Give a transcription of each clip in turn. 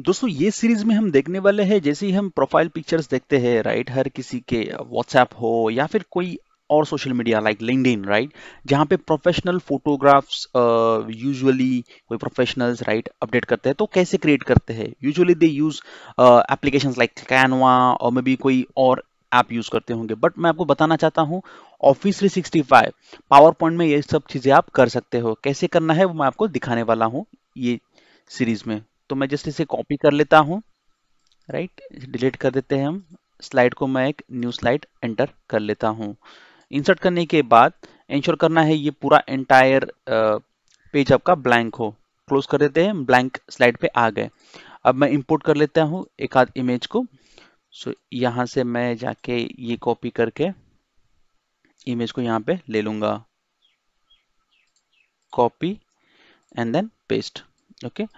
दोस्तों ये सीरीज में हम देखने वाले हैं जैसे ही हम प्रोफाइल पिक्चर्स देखते हैं राइट हर किसी के व्हाट्सएप हो या फिर कोई और social media like LinkedIn right जहाँ पे प्रोफेशनल फोटोग्राफ्स यूजुअली कोई प्रोफेशनल्स राइट अपडेट करते हैं तो कैसे क्रिएट करते हैं usually they use application like Canva और मे बी कोई और ऐप यूज करते होंगे बट मैं आपको बताना चाहता हूँ ऑफिस 365 पावर पॉइंट में ये सब चीजें आप कर सकते हो कैसे करना है वो मैं आपको दिखाने वाला हूँ ये सीरीज में तो मैं जस्ट इसे कॉपी कर लेता हूं राइट डिलीट कर देते हैं हम स्लाइड को मैं एक न्यू स्लाइड एंटर कर लेता हूं इंसर्ट करने के बाद इंश्योर करना है ये पूरा एंटायर पेज आपका ब्लैंक हो क्लोज कर देते हैं ब्लैंक स्लाइड पे आ गए अब मैं इंपोर्ट कर लेता हूं एक आध इमेज को सो so, से मैं जाके ये कॉपी करके इमेज को यहां पे ले लूंगा copy and then paste okay okay?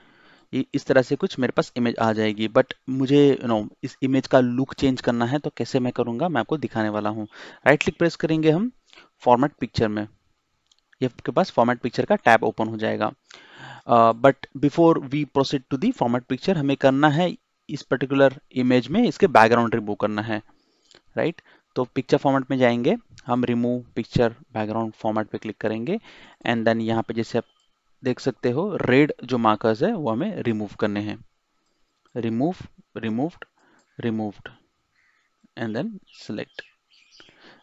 इस तरह से कुछ मेरे पास इमेज आ जाएगी बट मुझे यू नो इस इमेज का लुक चेंज करना है तो कैसे मैं करूंगा मैं आपको दिखाने वाला हूँ राइट क्लिक प्रेस करेंगे हम फॉर्मेट पिक्चर में ये आपके पास फॉर्मेट पिक्चर का टैब ओपन हो जाएगा but before we proceed to the format picture हमें करना है इस पर्टिकुलर इमेज में इसके बैकग्राउंड रिमूव करना है राइट right? तो पिक्चर फॉर्मेट में जाएंगे हम रिमूव पिक्चर बैकग्राउंड फॉर्मेट पे क्लिक करेंगे एंड देन यहाँ पे जैसे आप देख सकते हो रेड जो मार्कर्स है वो हमें रिमूव करने हैं remove removed removed and then select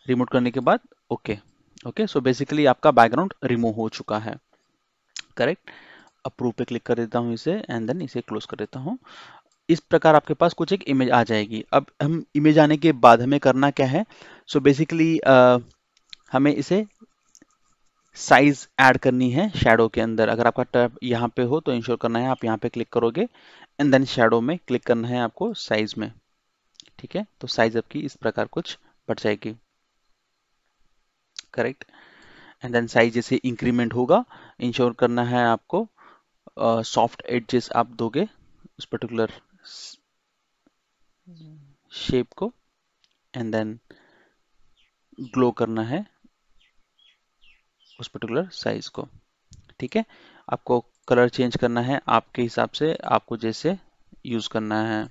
remove करने के बाद ओके ओके सो बेसिकली आपका बैकग्राउंड रिमूव हो चुका है करेक्ट अप्रूव पे क्लिक कर देता हूँ इसे एंड देन इसे क्लोज कर देता हूँ इस प्रकार आपके पास कुछ एक इमेज आ जाएगी अब हम इमेज आने के बाद हमें करना क्या है सो so बेसिकली uh, हमें इसे साइज ऐड करनी है शेडो के अंदर अगर आपका टैप यहाँ पे हो तो इंश्योर करना है आप यहाँ पे क्लिक करोगे एंड देन शेडो में क्लिक करना है आपको साइज में ठीक है तो साइज आपकी इस प्रकार कुछ बढ़ जाएगी करेक्ट एंड देन साइज जैसे इंक्रीमेंट होगा इंश्योर करना है आपको सॉफ्ट uh, एडजेस आप दोगे उस पर्टिकुलर शेप को एंड देन ग्लो करना है उस पर्टिकुलर साइज को ठीक है आपको कलर चेंज करना है आपके हिसाब से आपको जैसे यूज करना है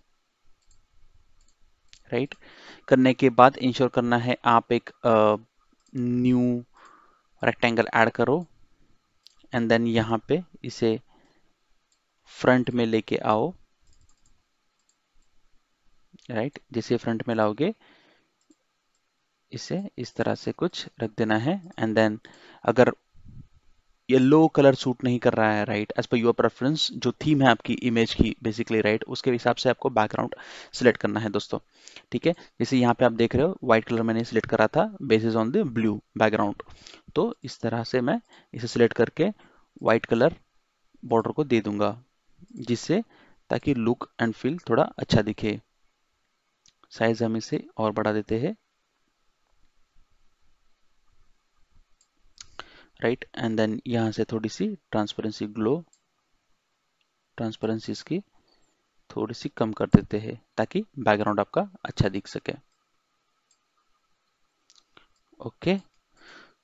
राइट right? करने के बाद इंश्योर करना है आप एक न्यू रेक्टेंगल ऐड करो एंड देन यहां पे इसे फ्रंट में लेके आओ राइट right? जैसे फ्रंट में लाओगे इसे इस तरह से कुछ रख देना है एंड देन अगर येलो कलर सूट नहीं कर रहा है right as per your preference जो थीम है आपकी इमेज की बेसिकली राइट right? उसके हिसाब से आपको बैकग्राउंड सिलेक्ट करना है दोस्तों ठीक है जैसे यहाँ पे आप देख रहे हो व्हाइट कलर मैंने सिलेक्ट करा था basis on the blue background तो इस तरह से मैं इसे सिलेक्ट करके व्हाइट कलर बॉर्डर को दे दूंगा जिससे ताकि लुक एंड फील थोड़ा अच्छा दिखे साइज हम इसे और बढ़ा देते हैं राइट एंड देन यहां से थोड़ी सी ट्रांसपेरेंसी ग्लो ट्रांसपेरेंसी की थोड़ी सी कम कर देते हैं ताकि बैकग्राउंड आपका अच्छा दिख सके okay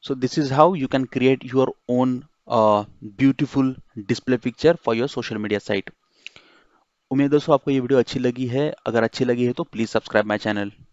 so this is how you can create your own beautiful display picture for your social media site उम्मीद दोस्तों आपको ये वीडियो अच्छी लगी है अगर अच्छी लगी है तो प्लीज़ सब्सक्राइब माई चैनल